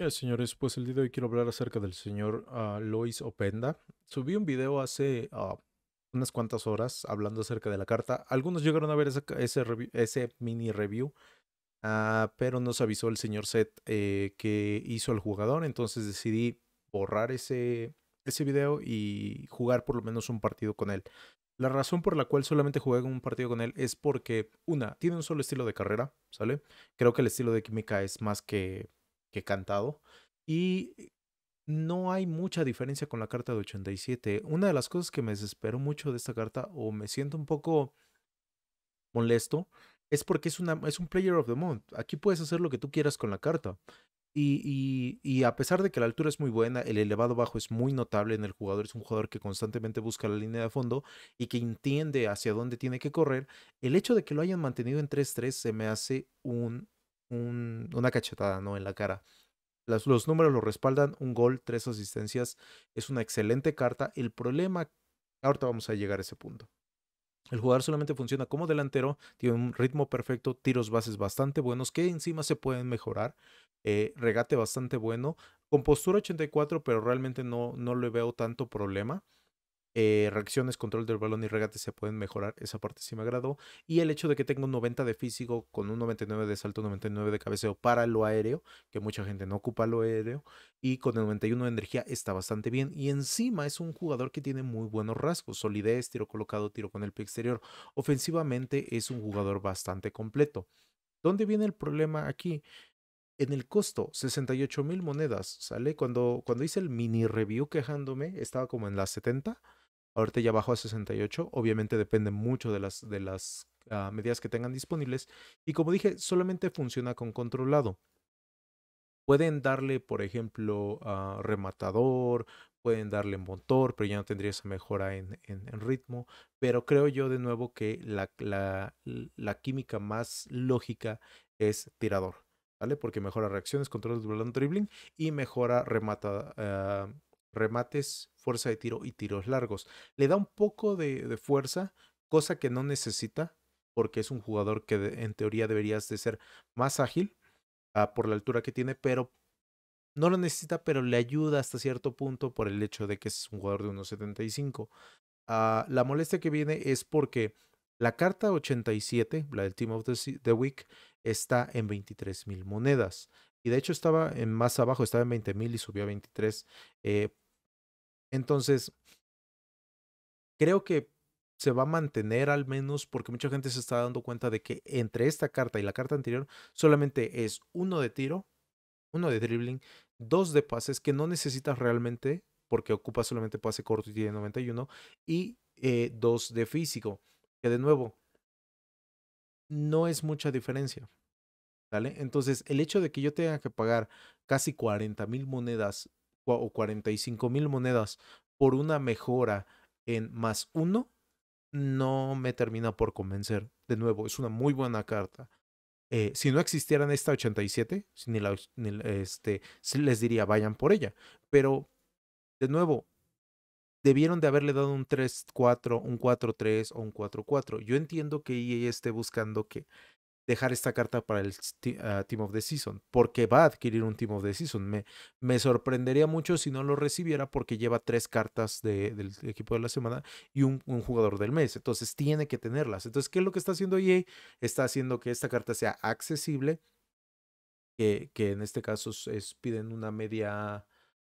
Ya señores, pues el día de hoy quiero hablar acerca del señor ah, Lois Openda. Subí un video hace ah, unas cuantas horas hablando acerca de la carta. Algunos llegaron a ver ese, mini review, ah, pero nos avisó el señor Seth eh, que hizo el jugador, entonces decidí borrar ese, ese video y jugar por lo menos un partido con él. La razón por la cual solamente jugué un partido con él es porque, una, tiene un solo estilo de carrera, ¿sale? Creo que el estilo de química es más que que he cantado. Y eh, no hay mucha diferencia con la carta de 87. Una de las cosas que me desespero mucho de esta carta o me siento un poco molesto es porque es, una, es un Player of the Month. Aquí puedes hacer lo que tú quieras con la carta. Y, y, y, a pesar de que la altura es muy buena, el elevado bajo es muy notable en el jugador, es un jugador que constantemente busca la línea de fondo y que entiende hacia dónde tiene que correr, el hecho de que lo hayan mantenido en 3-3 se me hace un una cachetada ¿no? en la cara. los números lo respaldan, un gol, tres asistencias, es una excelente carta. El problema, ahorita vamos a llegar a ese punto. El jugador solamente funciona como delantero, tiene un ritmo perfecto, tiros bases bastante buenos que encima se pueden mejorar, eh, regate bastante bueno, con postura 84 pero realmente no, no le veo tanto problema. Eh, reacciones, control del balón y regate se pueden mejorar. Esa parte sí me agradó. Y el hecho de que tengo un 90 de físico con un 99 de salto, 99 de cabeceo para lo aéreo, que mucha gente no ocupa lo aéreo, y con el 91 de energía está bastante bien. Y encima es un jugador que tiene muy buenos rasgos: solidez, tiro colocado, tiro con el pie exterior. Ofensivamente es un jugador bastante completo. ¿Dónde viene el problema aquí? en el costo, 68 mil monedas, ¿sale? Cuando, cuando hice el mini review quejándome, estaba como en las 70 Ahorita ya bajó a 68, obviamente depende mucho de las, de las ah, medidas que tengan disponibles. Y como dije, solamente funciona con controlado. Pueden darle, por ejemplo, ah, rematador, pueden darle motor, pero ya no tendría esa mejora en, en, ritmo. Pero creo yo de nuevo que la, la, química más lógica es tirador, ¿vale? Porque mejora reacciones, control de dribbling y mejora remata, ah, remates, fuerza de tiro y tiros largos. Le da un poco de, fuerza, cosa que no necesita, porque es un jugador que en teoría deberías de ser más ágil ah, por la altura que tiene, pero no lo necesita, pero le ayuda hasta cierto punto por el hecho de que es un jugador de 1.75. Ah, la molestia que viene es porque la carta 87, la del Team of the, Week, está en 23 mil monedas. Y de hecho estaba en más abajo, estaba en 20 mil y subió a 23 entonces, creo que se va a mantener al menos porque mucha gente se está dando cuenta de que entre esta carta y la carta anterior solamente es uno de tiro, uno de dribbling, dos de pases que no necesitas realmente porque ocupa solamente pase corto y tiene 91 y eh, dos de físico, que de nuevo no es mucha diferencia. ¿Vale? Entonces, el hecho de que yo tenga que pagar casi 40 mil monedas o 45 mil monedas por una mejora en más uno, no me termina por convencer. De nuevo, es una muy buena carta. Eh, si no existieran esta 87, ni este, les diría vayan por ella. Pero, de nuevo, debieron de haberle dado un 3-4, un 4-3 o un 4-4. Yo entiendo que EA esté buscando que dejar esta carta para el ah, Team of the Season, porque va a adquirir un Team of the Season. Me, me sorprendería mucho si no lo recibiera porque lleva tres cartas de, del equipo de la semana y un, jugador del mes. Entonces tiene que tenerlas. Entonces, ¿qué es lo que está haciendo EA? Está haciendo que esta carta sea accesible, que, que en este caso es, piden una media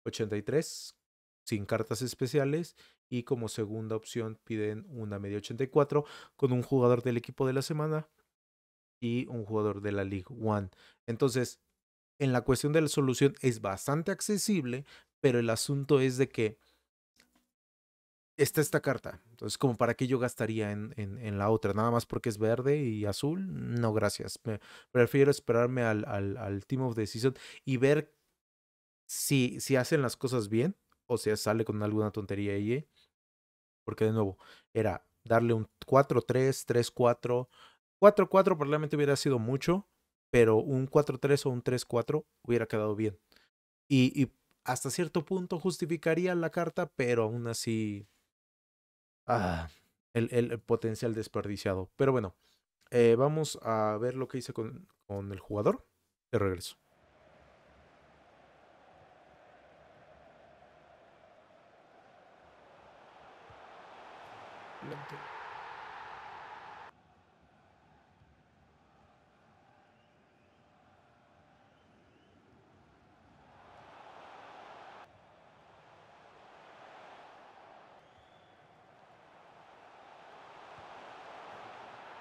83 sin cartas especiales y como segunda opción piden una media 84 con un jugador del equipo de la semana y un jugador de la League One. Entonces, en la cuestión de la solución es bastante accesible, pero el asunto es de que está esta carta. Entonces, como para qué yo gastaría en, en, la otra, nada más porque es verde y azul, no gracias. Me, prefiero esperarme al, al, Team of Decision y ver si, si hacen las cosas bien o si sale con alguna tontería ahí. ¿eh? Porque de nuevo, era darle un 4-3, 3-4 4-4 probablemente hubiera sido mucho, pero un 4-3 o un 3-4 hubiera quedado bien. Y, hasta cierto punto justificaría la carta, pero aún así. Ah, el, el, potencial desperdiciado. Pero bueno, eh, vamos a ver lo que hice con, con el jugador. De regreso.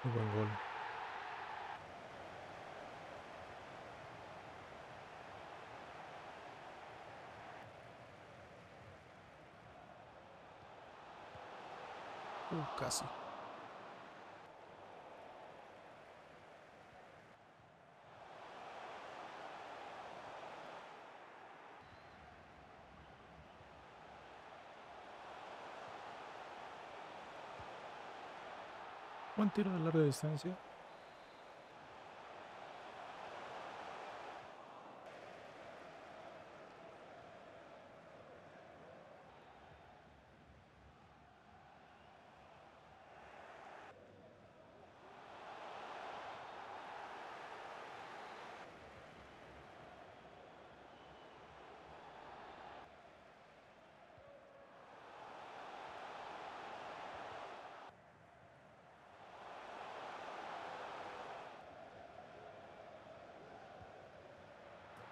abandono. O uh, ¿Cuánto tiro de larga distancia.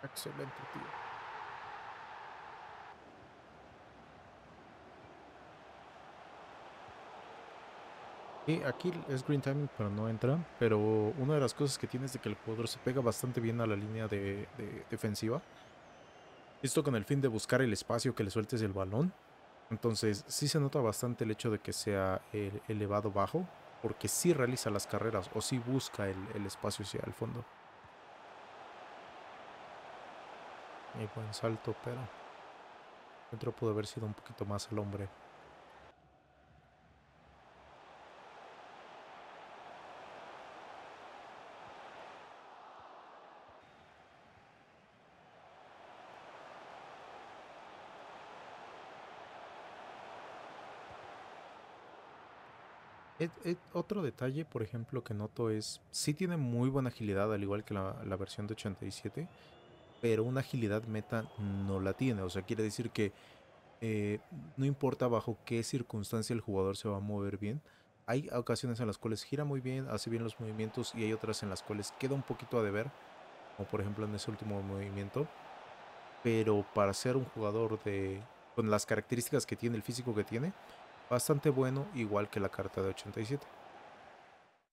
Excelente, tío. Y aquí es green timing, pero no entra. Pero una de las cosas que tiene es de que el jugador se pega bastante bien a la línea de, defensiva. Esto con el fin de buscar el espacio que le sueltes el balón. Entonces sí se nota bastante el hecho de que sea elevado bajo, porque sí realiza las carreras o sí busca el espacio hacia el fondo. Y buen salto, pero... Dentro pudo haber sido un poquito más el hombre. otro detalle, por ejemplo, que noto es, sí tiene muy buena agilidad, al igual que la, la versión de 87, pero una agilidad meta no la tiene. O sea, quiere decir que eh, no importa bajo qué circunstancia el jugador se va a mover bien. Hay ocasiones en las cuales gira muy bien, hace bien los movimientos y hay otras en las cuales queda un poquito a deber, como por ejemplo en ese último movimiento. Pero para ser un jugador de con las características que tiene, el físico que tiene, bastante bueno, igual que la carta de 87.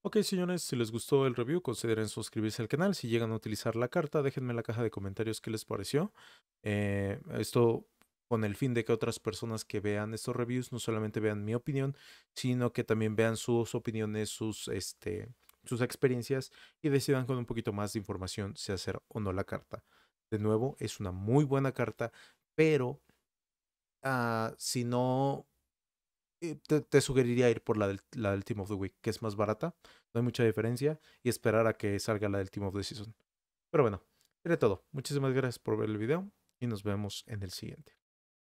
Ok señores, si les gustó el review consideren suscribirse al canal, si llegan a utilizar la carta déjenme en la caja de comentarios qué les pareció. Eh, esto con el fin de que otras personas que vean estos reviews no solamente vean mi opinión, sino que también vean sus opiniones, sus, este, sus experiencias y decidan con un poquito más de información si hacer o no la carta. De nuevo, es una muy buena carta, pero ah, si no te, sugeriría ir por la la del Team of the Week, que es más barata, no hay mucha diferencia, y esperar a que salga la del Team of the Season. Pero bueno, era todo. Muchísimas gracias por ver el video y nos vemos en el siguiente.